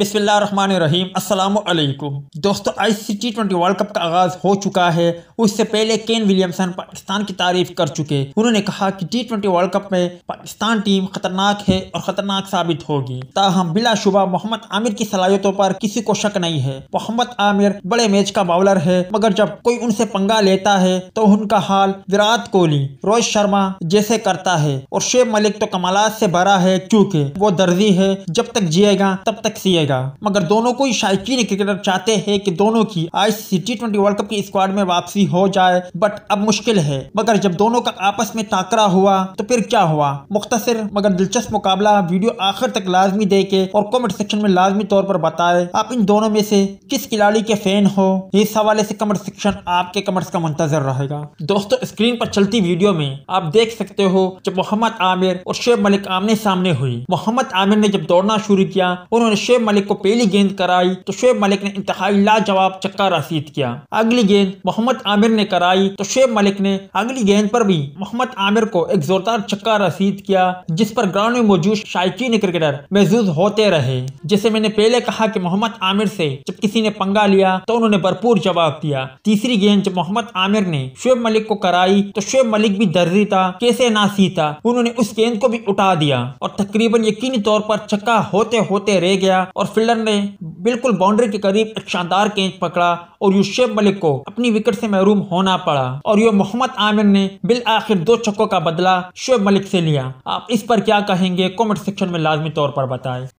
बिसमीम अल्लाम दोस्तों I C T twenty world cup का आगाज़ हो चुका है उससे पहले केन विलियमसन पाकिस्तान की तारीफ कर चुके उन्होंने कहा कि टी ट्वेंटी वर्ल्ड कप में पाकिस्तान टीम खतरनाक है और खतरनाक साबित होगी ताहम बिलाशुबा मोहम्मद आमिर की सलाहियतों पर किसी को शक नहीं है मोहम्मद आमिर बड़े मैच का बॉलर है मगर जब कोई उनसे पंगा लेता है तो उनका हाल विराट कोहली रोहित शर्मा जैसे करता है और शेब मलिक तो कमाल से भरा है क्योंकि वो दर्जी है जब तक जिएगा तब तक सिएगा जाएगा मगर दोनों को शायकीन क्रिकेटर चाहते हैं कि दोनों की C T twenty world cup की स्क्वाड में वापसी हो जाए बट अब मुश्किल है मगर जब दोनों का आपस में टाकरा हुआ तो फिर क्या हुआ मुख्तर मगर दिलचस्प मुकाबला वीडियो आखिर तक लाजमी दे के और कमेंट सेक्शन में लाजमी तौर पर बताए आप इन दोनों में से किस खिलाड़ी के फैन हो इस हवाले से कमेंट सेक्शन आपके कमेंट्स का मंतजर रहेगा दोस्तों स्क्रीन पर चलती वीडियो में आप देख सकते हो जब मोहम्मद आमिर और शेब मलिक आमने सामने हुई मोहम्मद आमिर ने जब दौड़ना शुरू किया उन्होंने शेब मलिक मलिक को पहली गेंद कराई तो शुएब मलिक ने इंतहाई लाजवाब चक्का रसीद किया अगली गेंद मोहम्मद आमिर ने कराई तो शुएब मलिक ने अगली गेंद पर भी मोहम्मद आमिर को एक जोरदार चक्का रसीद किया जिस पर ग्राउंड में मौजूद शायकी क्रिकेटर महजूज होते रहे जैसे मैंने पहले कहा कि मोहम्मद आमिर से जब किसी ने पंगा लिया तो उन्होंने भरपूर जवाब दिया तीसरी गेंद जब मोहम्मद आमिर ने शुएब मलिक को कराई तो शुएब मलिक भी दर्जी था कैसे ना सीता उन्होंने उस गेंद को भी उठा दिया और तकरीबन यकीनी तौर पर चक्का होते होते रह गया और फील्डर ने बिल्कुल बाउंड्री के करीब एक शानदार कैच पकड़ा और यूशेब मलिक को अपनी विकेट से महरूम होना पड़ा और यो मोहम्मद आमिर ने बिल आखिर दो छक्कों का बदला शुएब मलिक से लिया आप इस पर क्या कहेंगे कमेंट सेक्शन में लाजमी तौर पर बताएं